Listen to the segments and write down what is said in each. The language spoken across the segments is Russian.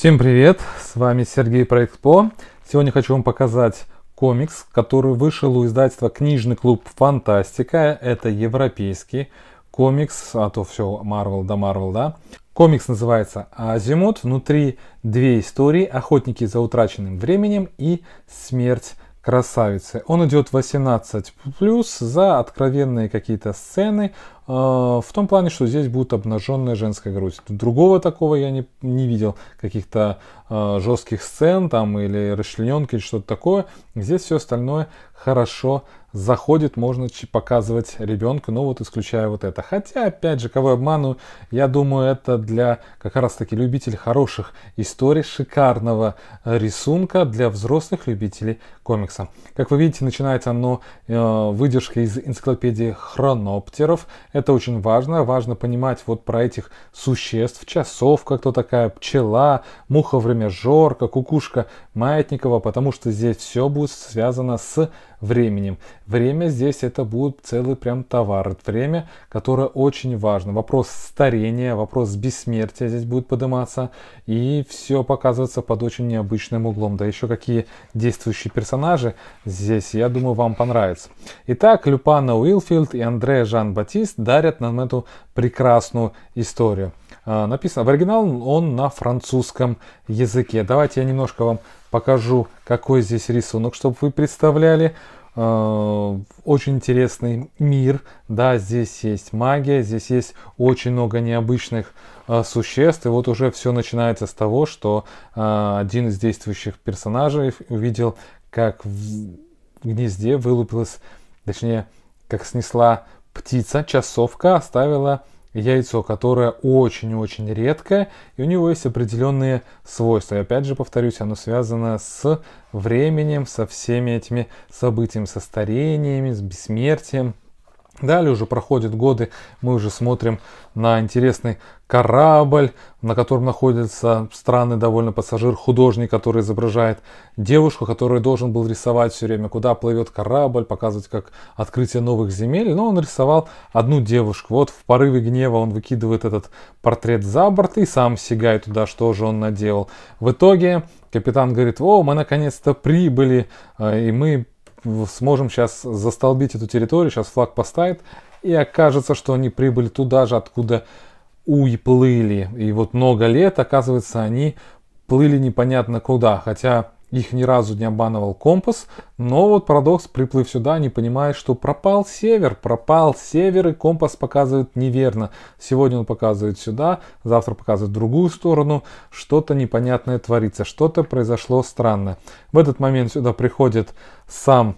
Всем привет, с вами Сергей Проэкспо. Сегодня хочу вам показать комикс, который вышел у издательства «Книжный клуб Фантастика». Это европейский комикс, а то все Марвел да Марвел, да. Комикс называется «Азимут». Внутри две истории – «Охотники за утраченным временем» и «Смерть красавицы. Он идет 18 плюс за откровенные какие-то сцены, э, в том плане, что здесь будет обнаженная женская грудь. Другого такого я не, не видел, каких-то э, жестких сцен там или расчлененки или что-то такое. Здесь все остальное хорошо заходит, можно показывать ребенку, ну вот исключая вот это. Хотя, опять же, кого я обману, я думаю, это для как раз таки любителей хороших историй, шикарного э, рисунка для взрослых любителей комикса. Как вы видите, начинается оно э, выдержка из энциклопедии хроноптеров. Это очень важно, важно понимать вот про этих существ, часовка, кто такая пчела, муха время кукушка Маятникова, потому что здесь все будет связано с временем. Время здесь это будет целый прям товар. Это время, которое очень важно. Вопрос старения, вопрос бессмертия здесь будет подниматься. И все показывается под очень необычным углом. Да еще какие действующие персонажи здесь, я думаю, вам понравится. Итак, Люпана Уилфилд и Андрея Жан-Батист дарят нам эту прекрасную историю. А, написано. В оригинал он на французском языке. Давайте я немножко вам покажу, какой здесь рисунок, чтобы вы представляли. А, очень интересный мир, да, здесь есть магия, здесь есть очень много необычных а, существ, и вот уже все начинается с того, что один из действующих персонажей увидел, как в гнезде вылупилась, точнее, как снесла птица, часовка оставила яйцо, которое очень-очень редкое, и у него есть определенные свойства. И опять же, повторюсь, оно связано с временем, со всеми этими событиями, со старениями, с бессмертием Далее уже проходят годы, мы уже смотрим на интересный корабль, на котором находится странный довольно пассажир, художник, который изображает девушку, которую должен был рисовать все время, куда плывет корабль, показывать как открытие новых земель, но он рисовал одну девушку. Вот в порыве гнева он выкидывает этот портрет за борт и сам сигает туда, что же он наделал. В итоге капитан говорит, о, мы наконец-то прибыли, э, и мы сможем сейчас застолбить эту территорию, сейчас флаг поставит, и окажется, что они прибыли туда же, откуда уй плыли И вот много лет, оказывается, они плыли непонятно куда, хотя их ни разу не обманывал компас, но вот парадокс, приплыв сюда, не понимая, что пропал север, пропал север, и компас показывает неверно. Сегодня он показывает сюда, завтра показывает другую сторону, что-то непонятное творится, что-то произошло странное. В этот момент сюда приходит сам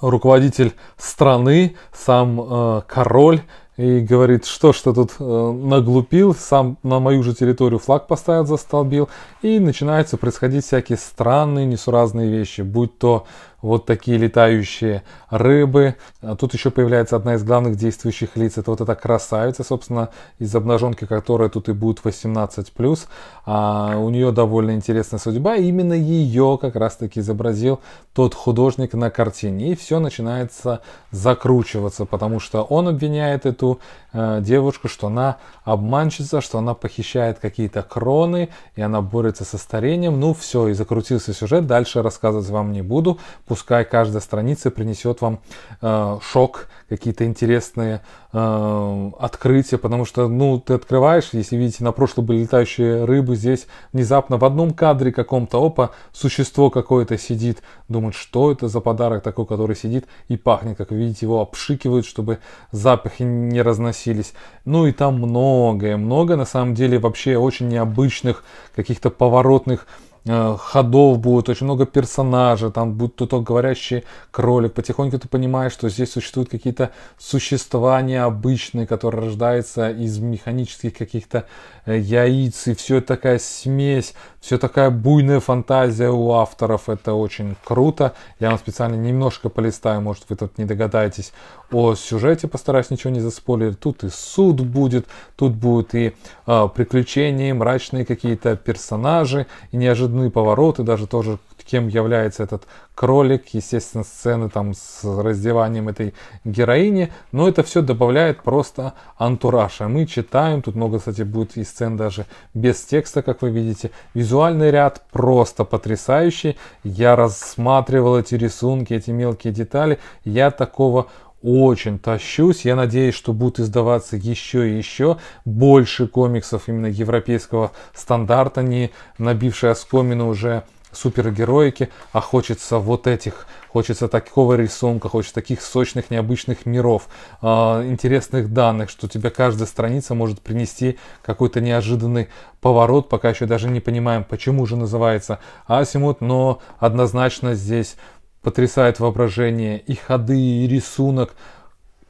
руководитель страны, сам э, король, и говорит, что что тут э, наглупил, сам на мою же территорию флаг поставил, застолбил, и начинаются происходить всякие странные, несуразные вещи, будь то вот такие летающие рыбы. А тут еще появляется одна из главных действующих лиц, это вот эта красавица, собственно, из обнаженки, которая тут и будет 18+. А у нее довольно интересная судьба, и именно ее как раз-таки изобразил тот художник на картине. И все начинается закручиваться, потому что он обвиняет эту эту э, девушку, что она обманщица, что она похищает какие-то кроны, и она борется со старением. Ну все, и закрутился сюжет, дальше рассказывать вам не буду. Пускай каждая страница принесет вам э, шок, какие-то интересные Э, открытие, потому что, ну, ты открываешь, если видите, на прошлом были летающие рыбы, здесь внезапно в одном кадре каком-то, опа, существо какое-то сидит, думает, что это за подарок такой, который сидит и пахнет, как видите, его обшикивают, чтобы запахи не разносились. Ну и там многое, много на самом деле вообще очень необычных каких-то поворотных Э, ходов будет, очень много персонажей, там будет тот говорящий кролик. Потихоньку ты понимаешь, что здесь существуют какие-то существа необычные, которые рождаются из механических каких-то э, яиц. И все такая смесь, все такая буйная фантазия у авторов. Это очень круто. Я вам специально немножко полистаю, может вы тут не догадаетесь о сюжете, постараюсь ничего не заспойлерить. Тут и суд будет, тут будут и э, приключения, мрачные какие-то персонажи, и неожиданные очередные повороты, даже тоже кем является этот кролик, естественно, сцены там с раздеванием этой героини, но это все добавляет просто антураж. А мы читаем, тут много, кстати, будет и сцен даже без текста, как вы видите. Визуальный ряд просто потрясающий. Я рассматривал эти рисунки, эти мелкие детали. Я такого очень тащусь. Я надеюсь, что будут издаваться еще и еще больше комиксов именно европейского стандарта, не набившие оскомину уже супергероики, а хочется вот этих, хочется такого рисунка, хочется таких сочных, необычных миров, э, интересных данных, что тебе каждая страница может принести какой-то неожиданный поворот, пока еще даже не понимаем, почему же называется Асимут, но однозначно здесь потрясает воображение, и ходы, и рисунок.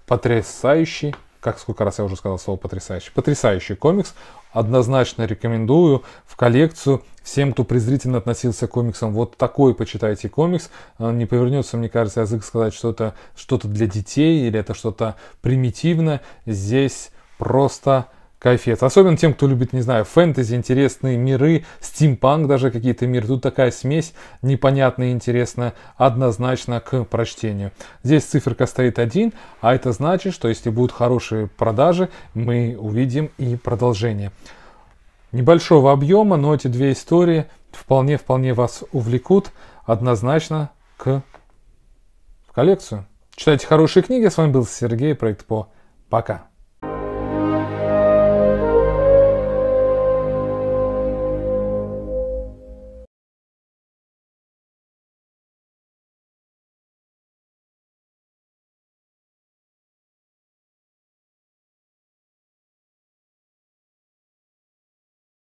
Потрясающий, как сколько раз я уже сказал слово потрясающий, потрясающий комикс. Однозначно рекомендую в коллекцию всем, кто презрительно относился к комиксам. Вот такой почитайте комикс. Не повернется, мне кажется, язык сказать, что это что-то для детей или это что-то примитивное. Здесь просто Кайфец. Особенно тем, кто любит, не знаю, фэнтези, интересные миры, стимпанк даже какие-то миры. Тут такая смесь непонятная и интересная, однозначно к прочтению. Здесь циферка стоит один, а это значит, что если будут хорошие продажи, мы увидим и продолжение. Небольшого объема, но эти две истории вполне-вполне вас увлекут однозначно к в коллекцию. Читайте хорошие книги. С вами был Сергей, проект по. Пока.